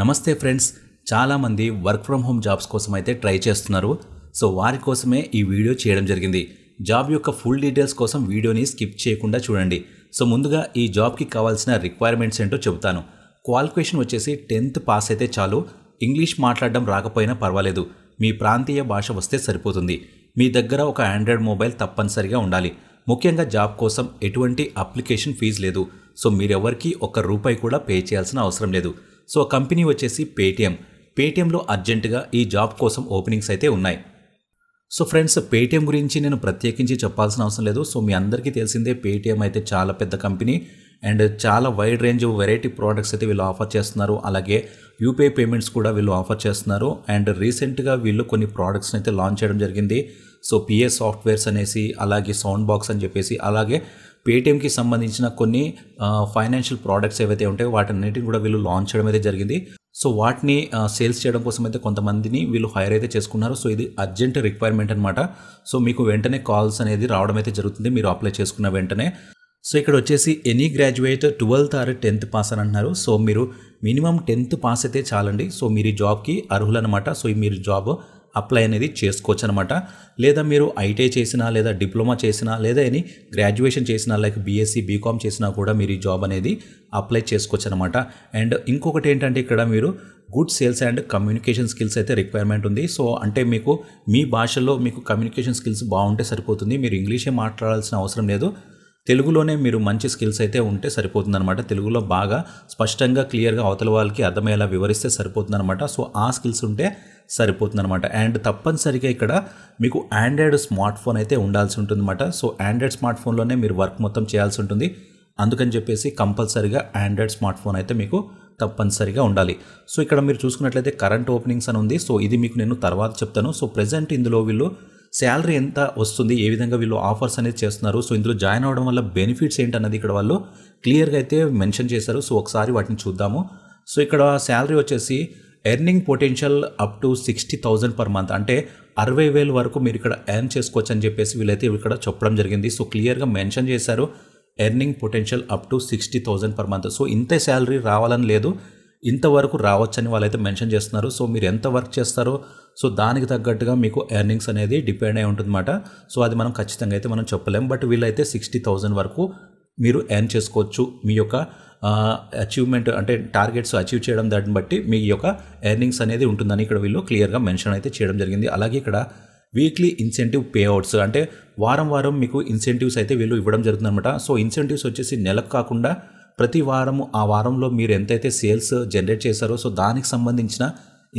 నమస్తే ఫ్రెండ్స్ చాలామంది work from home jobs కోసం అయితే ట్రై చేస్తున్నారు సో వారి కోసమే ఈ వీడియో చేయడం జరిగింది జాబ్ యొక్క ఫుల్ డీటెయిల్స్ కోసం వీడియోని స్కిప్ చేయకుండా చూడండి సో ముందుగా ఈ జాబ్కి కావాల్సిన రిక్వైర్మెంట్స్ ఏంటో చెబుతాను క్వాలిఫికేషన్ వచ్చేసి టెన్త్ పాస్ అయితే చాలు ఇంగ్లీష్ మాట్లాడడం రాకపోయినా పర్వాలేదు మీ ప్రాంతీయ భాష వస్తే సరిపోతుంది మీ దగ్గర ఒక ఆండ్రాయిడ్ మొబైల్ తప్పనిసరిగా ఉండాలి ముఖ్యంగా జాబ్ కోసం ఎటువంటి అప్లికేషన్ ఫీజు లేదు సో మీరెవరికి ఒక్క రూపాయి కూడా పే చేయాల్సిన అవసరం లేదు సో కంపెనీ వచ్చేసి పేటీఎం పేటీఎంలో అర్జెంటుగా ఈ జాబ్ కోసం ఓపెనింగ్స్ అయితే ఉన్నాయి సో ఫ్రెండ్స్ పేటీఎం గురించి నేను ప్రత్యేకించి చెప్పాల్సిన అవసరం లేదు సో మీ అందరికీ తెలిసిందే పేటీఎం అయితే చాలా పెద్ద కంపెనీ అండ్ చాలా వైడ్ రేంజ్ వెరైటీ ప్రోడక్ట్స్ అయితే వీళ్ళు ఆఫర్ చేస్తున్నారు అలాగే యూపీఐ పేమెంట్స్ కూడా వీళ్ళు ఆఫర్ చేస్తున్నారు అండ్ రీసెంట్గా వీళ్ళు కొన్ని ప్రోడక్ట్స్ని అయితే లాంచ్ చేయడం జరిగింది సో పిఏ సాఫ్ట్వేర్స్ అనేసి అలాగే సౌండ్ బాక్స్ అని చెప్పేసి అలాగే పేటీఎంకి సంబంధించిన కొన్ని ఫైనాన్షియల్ ప్రోడక్ట్స్ ఏవైతే ఉంటాయో వాటన్నిటిని కూడా వీళ్ళు లాంచ్ చేయడం అయితే జరిగింది సో వాటిని సేల్స్ చేయడం కోసం అయితే కొంతమందిని వీళ్ళు హైర్ అయితే చేసుకున్నారు సో ఇది అర్జెంట్ రిక్వైర్మెంట్ అనమాట సో మీకు వెంటనే కాల్స్ అనేది రావడం అయితే జరుగుతుంది మీరు అప్లై చేసుకున్న వెంటనే సో ఇక్కడ వచ్చేసి any graduate twelfth or tenth pass అని అంటున్నారు సో మీరు మినిమం టెన్త్ పాస్ అయితే చాలండి సో మీరు ఈ జాబ్కి అనమాట సో మీరు జాబ్ అప్లై అనేది చేసుకోవచ్చు అనమాట లేదా మీరు ఐటీ చేసినా లేదా డిప్లొమా చేసినా లేదా ఎనీ గ్రాడ్యుయేషన్ చేసినా లైక్ బీఎస్సీ బీకామ్ చేసినా కూడా మీరు ఈ జాబ్ అనేది అప్లై చేసుకోవచ్చు అనమాట అండ్ ఇంకొకటి ఏంటంటే ఇక్కడ మీరు good sales and communication skills అయితే రిక్వైర్మెంట్ ఉంది సో అంటే మీకు మీ భాషలో మీకు కమ్యూనికేషన్ స్కిల్స్ బాగుంటే సరిపోతుంది మీరు ఇంగ్లీషే మాట్లాడాల్సిన అవసరం లేదు తెలుగులోనే మీరు మంచి స్కిల్స్ అయితే ఉంటే అనమాట తెలుగులో బాగా స్పష్టంగా క్లియర్గా అవతల వాళ్ళకి అర్థమయ్యేలా వివరిస్తే అనమాట సో ఆ స్కిల్స్ ఉంటే సరిపోతుందనమాట అండ్ తప్పనిసరిగా ఇక్కడ మీకు ఆండ్రాయిడ్ స్మార్ట్ ఫోన్ అయితే ఉండాల్సి ఉంటుంది అనమాట సో ఆండ్రాయిడ్ స్మార్ట్ ఫోన్లోనే మీరు వర్క్ మొత్తం చేయాల్సి ఉంటుంది అందుకని చెప్పేసి కంపల్సరీగా ఆండ్రాయిడ్ స్మార్ట్ ఫోన్ అయితే మీకు తప్పనిసరిగా ఉండాలి సో ఇక్కడ మీరు చూసుకున్నట్లయితే కరెంట్ ఓపెనింగ్స్ అని ఉంది సో ఇది మీకు నేను తర్వాత చెప్తాను సో ప్రజెంట్ ఇందులో వీళ్ళు శాలరీ ఎంత వస్తుంది ఏ విధంగా వీళ్ళు ఆఫర్స్ అనేది చేస్తున్నారు సో ఇందులో జాయిన్ అవడం వల్ల బెనిఫిట్స్ ఏంటన్నది ఇక్కడ వాళ్ళు క్లియర్గా అయితే మెన్షన్ చేశారు సో ఒకసారి వాటిని చూద్దాము సో ఇక్కడ శాలరీ వచ్చేసి earning potential up to sixty thousand per month అంటే అరవై వేలు వరకు మీరు ఇక్కడ ఎర్న్ చేసుకోవచ్చు అని చెప్పేసి వీళ్ళైతే ఇక్కడ చెప్పడం జరిగింది సో క్లియర్గా మెన్షన్ చేశారు earning potential up to sixty thousand per month so ఇంతే శాలరీ రావాలని లేదు ఇంతవరకు రావచ్చని వాళ్ళైతే మెన్షన్ చేస్తున్నారు సో మీరు ఎంత వర్క్ చేస్తారో సో దానికి తగ్గట్టుగా మీకు ఎర్నింగ్స్ అనేది డిపెండ్ అయి ఉంటుందన్నమాట సో అది మనం ఖచ్చితంగా అయితే మనం చెప్పలేం బట్ వీళ్ళైతే సిక్స్టీ థౌజండ్ వరకు మీరు ఎర్న్ చేసుకోవచ్చు మీ యొక్క అచీవ్మెంట్ అంటే టార్గెట్స్ అచీవ్ చేయడం దాన్ని బట్టి మీ యొక్క ఎర్నింగ్స్ అనేది ఉంటుందని ఇక్కడ వీళ్ళు క్లియర్గా మెన్షన్ అయితే చేయడం జరిగింది అలాగే ఇక్కడ వీక్లీ ఇన్సెంటివ్ పేఅవుట్స్ అంటే వారం వారం మీకు ఇన్సెంటివ్స్ అయితే వీళ్ళు ఇవ్వడం జరుగుతుందన్నమాట సో ఇన్సెంటివ్స్ వచ్చేసి నెలకు కాకుండా ప్రతి వారము ఆ వారంలో మీరు ఎంతైతే సేల్స్ జనరేట్ చేశారో సో దానికి సంబంధించిన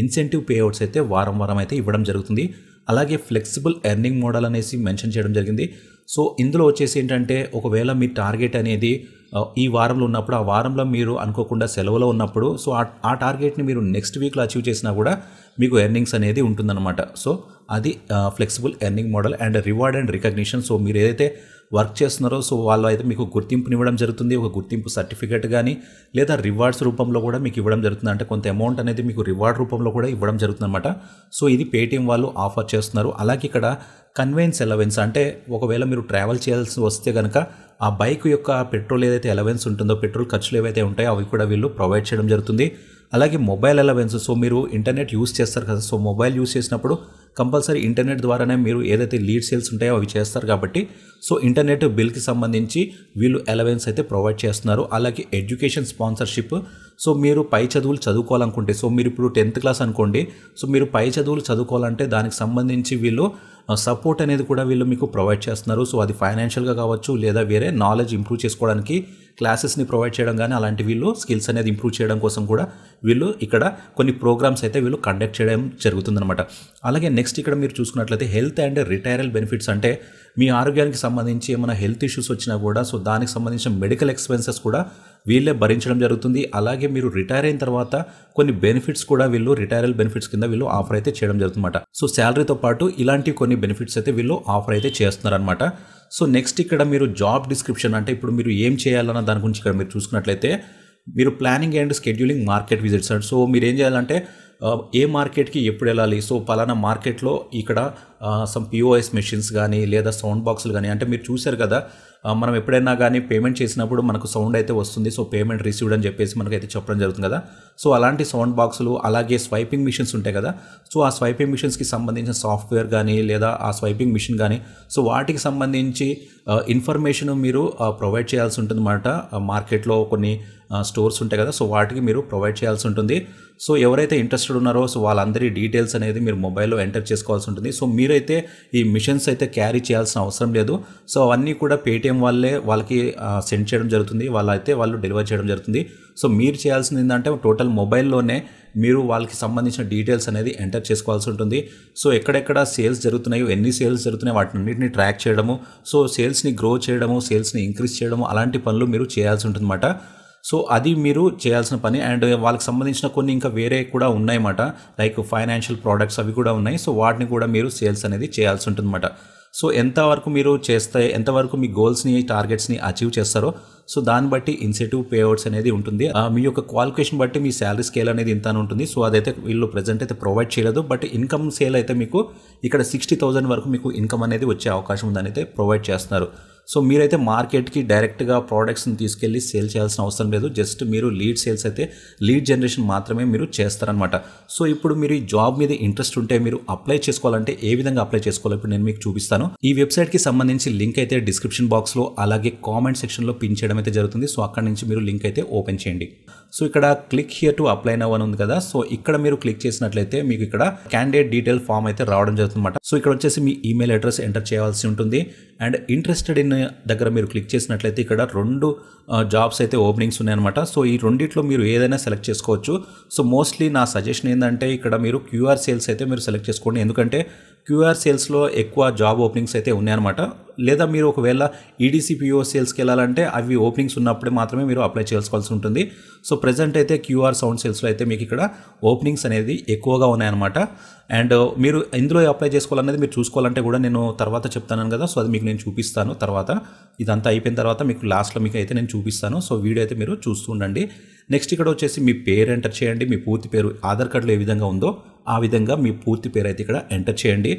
ఇన్సెంటివ్ పేఅవుట్స్ అయితే వారం వారం అయితే ఇవ్వడం జరుగుతుంది అలాగే ఫ్లెక్సిబుల్ ఎర్నింగ్ మోడల్ అనేసి మెన్షన్ చేయడం జరిగింది సో ఇందులో వచ్చేసి ఏంటంటే ఒకవేళ మీ టార్గెట్ అనేది ఈ వారంలో ఉన్నప్పుడు ఆ వారంలో మీరు అనుకోకుండా సెలవులో ఉన్నప్పుడు సో ఆ టార్గెట్ని మీరు నెక్స్ట్ వీక్లో అచీవ్ చేసినా కూడా మీకు ఎర్నింగ్స్ అనేది ఉంటుందన్నమాట సో అది flexible earning model and reward and recognition so మీరు ఏదైతే వర్క్ చేస్తున్నారో సో వాళ్ళు అయితే మీకు గుర్తింపుని ఇవ్వడం జరుగుతుంది ఒక గుర్తింపు సర్టిఫికేట్ కానీ లేదా రివార్డ్స్ రూపంలో కూడా మీకు ఇవ్వడం జరుగుతుంది అంటే కొంత అమౌంట్ అనేది మీకు రివార్డ్ రూపంలో కూడా ఇవ్వడం జరుగుతుంది అనమాట సో ఇది పేటీఎం వాళ్ళు ఆఫర్ చేస్తున్నారు అలాగే ఇక్కడ కన్వెన్స్ ఎలవెన్స్ అంటే ఒకవేళ మీరు ట్రావెల్ చేయాల్సి వస్తే కనుక ఆ బైక్ యొక్క పెట్రోల్ ఏదైతే ఎలవెన్స్ ఉంటుందో పెట్రోల్ ఖర్చులు ఏవైతే ఉంటాయో అవి కూడా వీళ్ళు ప్రొవైడ్ చేయడం జరుగుతుంది అలాగే మొబైల్ అలవెన్స్ సో మీరు ఇంటర్నెట్ యూస్ చేస్తారు కదా సో మొబైల్ యూస్ చేసినప్పుడు కంపల్సరీ ఇంటర్నెట్ ద్వారానే మీరు ఏదైతే లీడ్ సేల్స్ ఉంటాయో అవి చేస్తారు కాబట్టి సో ఇంటర్నెట్ బిల్కి సంబంధించి వీళ్ళు అలవెన్స్ అయితే ప్రొవైడ్ చేస్తున్నారు అలాగే ఎడ్యుకేషన్ స్పాన్సర్షిప్ సో మీరు పై చదువులు చదువుకోవాలనుకుంటే సో మీరు ఇప్పుడు టెన్త్ క్లాస్ అనుకోండి సో మీరు పై చదువులు చదువుకోవాలంటే దానికి సంబంధించి వీళ్ళు సపోర్ట్ అనేది కూడా వీళ్ళు మీకు ప్రొవైడ్ చేస్తున్నారు సో అది ఫైనాన్షియల్గా కావచ్చు లేదా వేరే నాలెడ్జ్ ఇంప్రూవ్ చేసుకోవడానికి క్లాసెస్ని ప్రొవైడ్ చేయడం కానీ అలాంటి వీళ్ళు స్కిల్స్ అనేది ఇంప్రూవ్ చేయడం కోసం కూడా వీళ్ళు ఇక్కడ కొన్ని ప్రోగ్రామ్స్ అయితే వీళ్ళు కండక్ట్ చేయడం జరుగుతుందనమాట అలాగే నెక్స్ట్ ఇక్కడ మీరు చూసుకున్నట్లయితే హెల్త్ అండ్ రిటైరల్ బెనిఫిట్స్ అంటే మీ ఆరోగ్యానికి సంబంధించి ఏమైనా హెల్త్ ఇష్యూస్ వచ్చినా కూడా సో దానికి సంబంధించిన మెడికల్ ఎక్స్పెన్సెస్ కూడా వీళ్ళే భరించడం జరుగుతుంది అలాగే మీరు రిటైర్ అయిన తర్వాత కొన్ని బెనిఫిట్స్ కూడా వీళ్ళు రిటైరల్ బెనిఫిట్స్ కింద వీళ్ళు ఆఫర్ అయితే చేయడం జరుగుతుందన్నమాట సో శాలరీతో పాటు ఇలాంటి కొన్ని బెనిఫిట్స్ అయితే వీళ్ళు ఆఫర్ అయితే చేస్తున్నారనమాట సో నెక్స్ట్ ఇక్కడ మీరు జాబ్ డిస్క్రిప్షన్ అంటే ఇప్పుడు మీరు ఏం చేయాలన్న దాని గురించి ఇక్కడ మీరు చూసుకున్నట్లయితే మీరు planning and scheduling market visits so మీరు ఏం చేయాలంటే ఏ మార్కెట్కి ఎప్పుడు వెళ్ళాలి సో పలానా మార్కెట్లో ఇక్కడ సమ్ పిఓఎస్ మెషిన్స్ కానీ లేదా సౌండ్ బాక్సులు కానీ అంటే మీరు చూశారు కదా మనం ఎప్పుడైనా కానీ పేమెంట్ చేసినప్పుడు మనకు సౌండ్ అయితే వస్తుంది సో పేమెంట్ రిసీవ్డ్ అని చెప్పేసి మనకైతే చెప్పడం జరుగుతుంది కదా సో అలాంటి సౌండ్ బాక్సులు అలాగే స్వైపింగ్ మిషన్స్ ఉంటాయి కదా సో ఆ స్వైపింగ్ మిషన్స్కి సంబంధించిన సాఫ్ట్వేర్ కానీ లేదా ఆ స్వైపింగ్ మిషన్ కానీ సో వాటికి సంబంధించి ఇన్ఫర్మేషన్ మీరు ప్రొవైడ్ చేయాల్సి ఉంటుంది అన్నమాట మార్కెట్లో కొన్ని స్టోర్స్ ఉంటాయి కదా సో వాటికి మీరు ప్రొవైడ్ చేయాల్సి ఉంటుంది సో ఎవరైతే ఇంట్రెస్టెడ్ ఉన్నారో సో వాళ్ళందరి డీటెయిల్స్ అనేది మీరు మొబైల్లో ఎంటర్ చేసుకోవాల్సి ఉంటుంది సో మీరైతే ఈ మిషన్స్ అయితే క్యారీ చేయాల్సిన అవసరం లేదు సో అవన్నీ కూడా పేటిఎం వాళ్ళే వాళ్ళకి సెండ్ చేయడం జరుగుతుంది వాళ్ళైతే వాళ్ళు డెలివర్ చేయడం జరుగుతుంది సో మీరు చేయాల్సింది ఏంటంటే టోటల్ మొబైల్లోనే మీరు వాళ్ళకి సంబంధించిన డీటెయిల్స్ అనేది ఎంటర్ చేసుకోవాల్సి ఉంటుంది సో ఎక్కడెక్కడ సేల్స్ జరుగుతున్నాయో ఎన్ని సేల్స్ జరుగుతున్నాయో అన్నింటిని ట్రాక్ చేయడము సో సేల్స్ని గ్రో చేయడము సేల్స్ని ఇంక్రీజ్ చేయడము అలాంటి పనులు మీరు చేయాల్సి అన్నమాట సో అది మీరు చేయాల్సిన పని అండ్ వాళ్ళకి సంబంధించిన కొన్ని ఇంకా వేరే కూడా ఉన్నాయన్నమాట లైక్ ఫైనాన్షియల్ ప్రోడక్ట్స్ అవి కూడా ఉన్నాయి సో వాటిని కూడా మీరు సేల్స్ అనేది చేయాల్సి ఉంటుందన్నమాట సో ఎంతవరకు మీరు చేస్తే ఎంతవరకు మీ గోల్స్ని టార్గెట్స్ని అచీవ్ చేస్తారో సో దాన్ని బట్టి ఇన్సెటివ్ పేఅవుట్స్ అనేది ఉంటుంది మీ యొక్క క్వాలిఫికేషన్ బట్టి మీ శాలరీ స్కేల్ అనేది ఇంత ఉంటుంది సో అదైతే వీళ్ళు ప్రజెంట్ అయితే ప్రొవైడ్ చేయలేదు బట్ ఇన్కమ్ సేల్ అయితే మీకు ఇక్కడ సిక్స్టీ థౌసండ్ వరకు మీకు ఇన్కమ్ అనేది వచ్చే అవకాశం ఉందని అయితే ప్రొవైడ్ చేస్తున్నారు సో మీరైతే మార్కెట్కి డైరెక్ట్గా ప్రోడక్ట్స్ని తీసుకెళ్ళి సేల్ చేయాల్సిన అవసరం లేదు జస్ట్ మీరు లీడ్ సేల్స్ అయితే లీడ్ జనరేషన్ మాత్రమే మీరు చేస్తారనమాట సో ఇప్పుడు మీరు ఈ జాబ్ మీద ఇంట్రెస్ట్ ఉంటే మీరు అప్లై చేసుకోవాలంటే ఏ విధంగా అప్లై చేసుకోవాలి ఇప్పుడు నేను మీకు చూపిస్తాను ఈ వెబ్సైట్కి సంబంధించి లింక్ అయితే డిస్క్రిప్షన్ బాక్స్లో అలాగే కామెంట్ సెక్షన్లో పిన్ చేయడం అయితే జరుగుతుంది సో అక్కడ నుంచి మీరు లింక్ అయితే ఓపెన్ చేయండి సో ఇక్కడ click here to apply now అని ఉంది కదా సో ఇక్కడ మీరు క్లిక్ చేసినట్లయితే మీకు ఇక్కడ క్యాండిడేట్ డీటెయిల్ ఫామ్ అయితే రావడం జరుగుతుంది సో ఇక్కడ వచ్చేసి మీ ఈమెయిల్ అడ్రస్ ఎంటర్ చేయాల్సి ఉంటుంది అండ్ ఇంట్రెస్టెడ్ ఇన్ మెయిన్ దగ్గర మీరు క్లిక్ చేసినట్లయితే ఇక్కడ రెండు జాబ్స్ అయితే ఓపెనింగ్స్ ఉన్నాయన్నమాట సో ఈ రెండిట్లో మీరు ఏదైనా సెలెక్ట్ చేసుకోవచ్చు సో మోస్ట్లీ నా సజెషన్ ఏంటంటే ఇక్కడ మీరు క్యూఆర్ సేల్స్ అయితే మీరు సెలెక్ట్ చేసుకోండి ఎందుకంటే క్యూఆర్ సేల్స్లో ఎక్కువ జాబ్ ఓపెనింగ్స్ అయితే ఉన్నాయన్నమాట లేదా మీరు ఒకవేళ ఈడీసీ పిఓ సేల్స్కి వెళ్ళాలంటే అవి ఓపెనింగ్స్ ఉన్నప్పుడే మాత్రమే మీరు అప్లై చేసుకోవాల్సి ఉంటుంది సో ప్రజెంట్ అయితే క్యూఆర్ సౌండ్ సేల్స్లో అయితే మీకు ఇక్కడ ఓపెనింగ్స్ అనేది ఎక్కువగా ఉన్నాయన్నమాట అండ్ మీరు ఇందులో అప్లై చేసుకోవాలనేది మీరు చూసుకోవాలంటే కూడా నేను తర్వాత చెప్తాను కదా సో అది మీకు నేను చూపిస్తాను తర్వాత ఇదంతా అయిపోయిన తర్వాత మీకు లాస్ట్లో మీకు అయితే నేను చూపిస్తాను సో వీడియో అయితే మీరు చూస్తుండండి నెక్స్ట్ ఇక్కడ వచ్చేసి మీ పేరు ఎంటర్ చేయండి మీ పూర్తి పేరు ఆధార్ కార్డులో ఏ విధంగా ఉందో ఆ విధంగా మీ పూర్తి పేరు అయితే ఇక్కడ ఎంటర్ చేయండి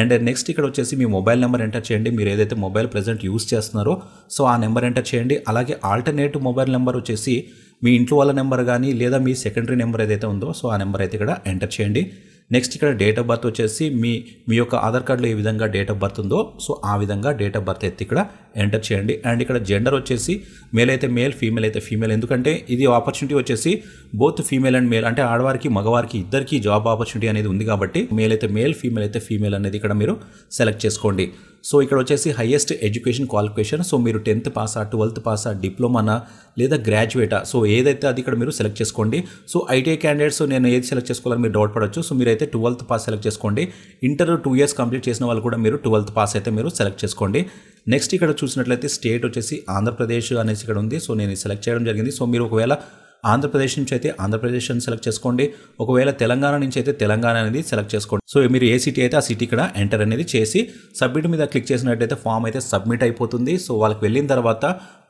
అండ్ నెక్స్ట్ ఇక్కడ వచ్చేసి మీ మొబైల్ నెంబర్ ఎంటర్ చేయండి మీరు ఏదైతే మొబైల్ ప్రజెంట్ యూస్ చేస్తున్నారో సో ఆ నెంబర్ ఎంటర్ చేయండి అలాగే ఆల్టర్నేట్ మొబైల్ నెంబర్ వచ్చేసి మీ ఇంట్లో వాళ్ళ నెంబర్ కానీ లేదా మీ సెకండరీ నెంబర్ ఏదైతే ఉందో సో ఆ నెంబర్ అయితే ఇక్కడ ఎంటర్ చేయండి నెక్స్ట్ ఇక్కడ డేట్ ఆఫ్ బర్త్ వచ్చేసి మీ మీ యొక్క ఆధార్ కార్డులో ఏ విధంగా డేట్ ఆఫ్ బర్త్ ఉందో సో ఆ విధంగా డేట్ ఆఫ్ బర్త్ ఎత్తి ఇక్కడ ఎంటర్ చేయండి అండ్ ఇక్కడ జెండర్ వచ్చేసి మేల్ అయితే మేల్ ఫీమేల్ అయితే ఫీమేల్ ఎందుకంటే ఇది ఆపర్చునిటీ వచ్చేసి బోత్ ఫీమేల్ అండ్ మేల్ అంటే ఆడవారికి మగవారికి ఇద్దరికి జాబ్ ఆపర్చునిటీ అనేది ఉంది కాబట్టి మేల్ అయితే మేల్ ఫీమేల్ అయితే ఫీమేల్ అనేది ఇక్కడ మీరు సెలెక్ట్ చేసుకోండి సో ఇక్కడ వచ్చేసి హైయెస్ట్ ఎడ్యుకేషన్ క్వాలిఫికేషన్ సో మీరు టెన్త్ పాసా ట్వెల్త్ పాసా డిప్లొమానా లేదా గ్రాడ్యుయేటా సో ఏదైతే అది ఇక్కడ మీరు సెలెక్ట్ చేసుకోండి సో ఐటీఐ క్యాండిడేట్స్ నేను ఏది సెలెక్ట్ చేసుకోవాలని మీరు డౌట్ పడవచ్చు సో అయితే ట్వెల్త్ పాస్ సెలెక్ట్ చేసుకోండి ఇంటర్ టూ ఇయర్స్ కంప్లీట్ చేసిన వాళ్ళు కూడా మీరు ట్వెల్త్ పాస్ అయితే మీరు సెలెక్ట్ చేసుకోండి నెక్స్ట్ ఇక్కడ చూసినట్లయితే స్టేట్ వచ్చేసి ఆంధ్రప్రదేశ్ అనేసి ఇక్కడ ఉంది సో నేను సెలెక్ట్ చేయడం జరిగింది సో మీరు ఒకవేళ ఆంధ్రప్రదేశ్ నుంచి అయితే ఆంధ్రప్రదేశ్ అని సెలెక్ట్ చేసుకోండి ఒకవేళ తెలంగాణ నుంచి అయితే తెలంగాణ అనేది సెలెక్ట్ చేసుకోండి సో మీరు ఏ సిటీ అయితే ఆ సిటీ ఇక్కడ ఎంటర్ అనేది చేసి సబ్మిట్ మీద క్లిక్ చేసినట్టయితే ఫామ్ అయితే సబ్మిట్ అయిపోతుంది సో వాళ్ళకి వెళ్ళిన తర్వాత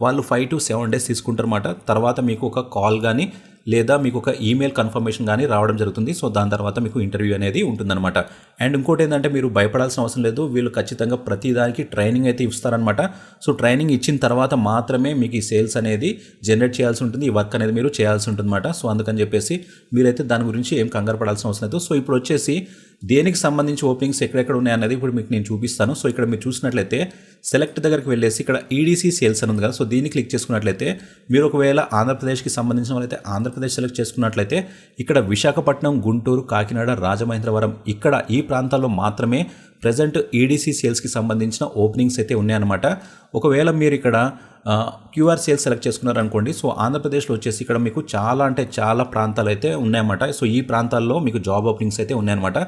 వాళ్ళు ఫైవ్ టు సెవెన్ డేస్ తీసుకుంటారన్నమాట తర్వాత మీకు ఒక కాల్ కానీ లేదా మీకు ఒక ఈమెయిల్ కన్ఫర్మేషన్ కానీ రావడం జరుగుతుంది సో దాని తర్వాత మీకు ఇంటర్వ్యూ అనేది ఉంటుందన్నమాట అండ్ ఇంకోటి ఏంటంటే మీరు భయపడాల్సిన అవసరం లేదు వీళ్ళు ఖచ్చితంగా ప్రతి దానికి ట్రైనింగ్ అయితే ఇస్తారనమాట సో ట్రైనింగ్ ఇచ్చిన తర్వాత మాత్రమే మీకు ఈ సేల్స్ అనేది జనరేట్ చేయాల్సి ఉంటుంది ఈ వర్క్ అనేది మీరు చేయాల్సి ఉంటుందన్నమాట సో అందుకని చెప్పేసి మీరైతే దాని గురించి ఏం కంగారు పడాల్సిన అవసరం లేదు సో ఇప్పుడు వచ్చేసి దేనికి సంబంధించి ఓపెనింగ్స్ ఎక్కడెక్కడ ఉన్నాయన్నది ఇప్పుడు మీకు నేను చూపిస్తాను సో ఇక్కడ మీరు చూసినట్లయితే సెలెక్ట్ దగ్గరికి వెళ్ళేసి ఇక్కడ ఈడీసీ e సేల్స్ అని ఉంది కదా సో దీన్ని క్లిక్ చేసుకున్నట్లయితే మీరు ఒకవేళ ఆంధ్రప్రదేశ్కి సంబంధించిన వాళ్ళైతే ఆంధ్రప్రదేశ్ సెలెక్ట్ చేసుకున్నట్లయితే ఇక్కడ విశాఖపట్నం గుంటూరు కాకినాడ రాజమహేంద్రవరం ఇక్కడ ఈ ప్రాంతాల్లో మాత్రమే ప్రజెంట్ ఈడీసీ e సేల్స్కి సంబంధించిన ఓపెనింగ్స్ అయితే ఉన్నాయన్నమాట ఒకవేళ మీరు ఇక్కడ క్యూఆర్ సేల్ సెలెక్ట్ చేసుకున్నారనుకోండి సో ఆంధ్రప్రదేశ్లో వచ్చేసి ఇక్కడ మీకు చాలా అంటే చాలా ప్రాంతాలు అయితే ఉన్నాయన్నమాట సో ఈ ప్రాంతాల్లో మీకు జాబ్ ఓపెనింగ్స్ అయితే ఉన్నాయన్నమాట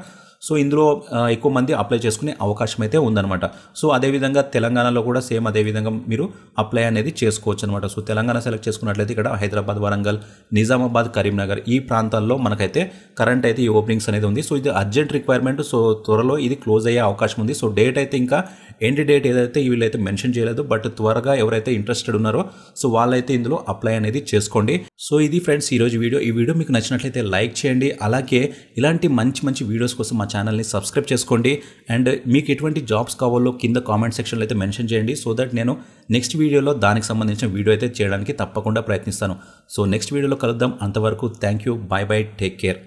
సో ఇందులో ఎక్కువ మంది అప్లై చేసుకునే అవకాశం అయితే ఉందన్నమాట సో అదేవిధంగా తెలంగాణలో కూడా సేమ్ అదేవిధంగా మీరు అప్లై అనేది చేసుకోవచ్చు అనమాట సో తెలంగాణ సెలెక్ట్ చేసుకున్నట్లయితే ఇక్కడ హైదరాబాద్ వరంగల్ నిజామాబాద్ కరీంనగర్ ఈ ప్రాంతాల్లో మనకైతే కరెంట్ అయితే ఈ ఓపెనింగ్స్ అనేది ఉంది సో ఇది అర్జెంట్ రిక్వైర్మెంట్ సో త్వరలో ఇది క్లోజ్ అయ్యే అవకాశం ఉంది సో డేట్ అయితే ఇంకా ఎండ్ డేట్ ఏదైతే వీళ్ళైతే మెన్షన్ చేయలేదు బట్ త్వరగా ఎవరైతే ఇంట్రెస్టెడ్ ఉన్నారో సో వాళ్ళైతే ఇందులో అప్లై అనేది చేసుకోండి సో ఇది ఫ్రెండ్స్ ఈరోజు వీడియో ఈ వీడియో మీకు నచ్చినట్లయితే లైక్ చేయండి అలాగే ఇలాంటి మంచి మంచి వీడియోస్ కోసం మా ఛానల్ని సబ్స్క్రైబ్ చేసుకోండి అండ్ మీకు ఎటువంటి జాబ్స్ కావాలో కింద కామెంట్ సెక్షన్లో అయితే మెన్షన్ చేయండి సో దట్ నేను నెక్స్ట్ వీడియోలో దానికి సంబంధించిన వీడియో అయితే చేయడానికి తప్పకుండా ప్రయత్నిస్తాను సో నెక్స్ట్ వీడియోలో కలుద్దాం అంతవరకు thank you bye bye take care